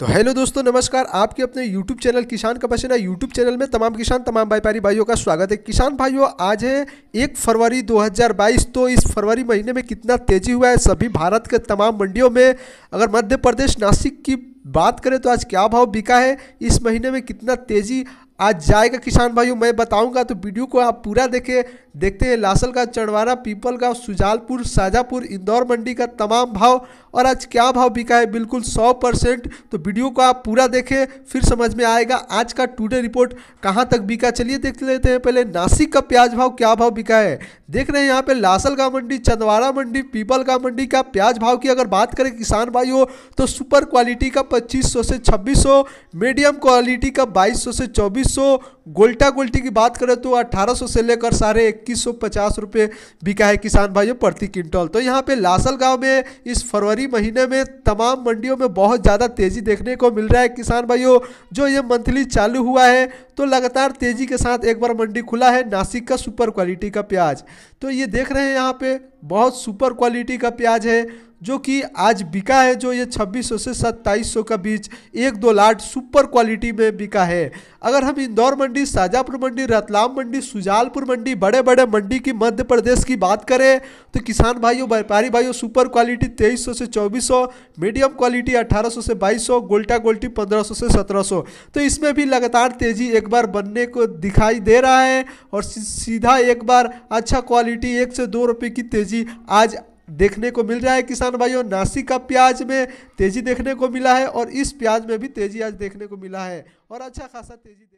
तो हेलो दोस्तों नमस्कार आपके अपने यूट्यूब चैनल किसान का पसीना यूट्यूब चैनल में तमाम किसान तमाम व्यापारी भाइयों का स्वागत है किसान भाइयों आज है एक फरवरी 2022 तो इस फरवरी महीने में कितना तेजी हुआ है सभी भारत के तमाम मंडियों में अगर मध्य प्रदेश नासिक की बात करें तो आज क्या भाव बिका है इस महीने में कितना तेज़ी आज जाएगा किसान भाइयों मैं बताऊंगा तो वीडियो को आप पूरा देखें देखते हैं लासल का चढ़वारा पीपल का सुजालपुर शाजापुर इंदौर मंडी का तमाम भाव और आज क्या भाव बिका है बिल्कुल 100 परसेंट तो वीडियो को आप पूरा देखें फिर समझ में आएगा आज का टूडे रिपोर्ट कहाँ तक बिका चलिए देख लेते हैं पहले नासिक का प्याज भाव क्या भाव बिका है देख रहे हैं यहाँ पे लासल का मंडी चंदवाड़ा मंडी पीपल का मंडी का प्याज भाव की अगर बात करें किसान भाई हो तो सुपर क्वालिटी का 2500 से 2600 मीडियम क्वालिटी का 2200 से 2400 गोल्टा गोल्टी की बात करें तो 1800 से लेकर साढ़े इक्कीस सौ पचास रुपये बिका है किसान भाइयों प्रति क्विंटल तो यहाँ पे लासल गांव में इस फरवरी महीने में तमाम मंडियों में बहुत ज़्यादा तेज़ी देखने को मिल रहा है किसान भाइयों जो ये मंथली चालू हुआ है तो लगातार तेज़ी के साथ एक बार मंडी खुला है नासिक का सुपर क्वालिटी का प्याज तो ये देख रहे हैं यहाँ पर बहुत सुपर क्वालिटी का प्याज है जो कि आज बिका है जो ये 2600 से 2700 का बीच एक दो लाट सुपर क्वालिटी में बिका है अगर हम इंदौर मंडी शाजापुर मंडी रतलाम मंडी सुजालपुर मंडी बड़े बड़े मंडी की मध्य प्रदेश की बात करें तो किसान भाइयों व्यापारी भाइयों सुपर क्वालिटी 2300 से 2400 मीडियम क्वालिटी 1800 से 2200 गोल्टा गोल्टी 1500 से 1700 तो इसमें भी लगातार तेज़ी एक बार बनने को दिखाई दे रहा है और सीधा एक बार अच्छा क्वालिटी एक से दो रुपये की तेज़ी तेजी आज देखने को मिल रहा है किसान भाइयों नासिक का प्याज में तेज़ी देखने को मिला है और इस प्याज में भी तेज़ी आज देखने को मिला है और अच्छा खासा तेज़ी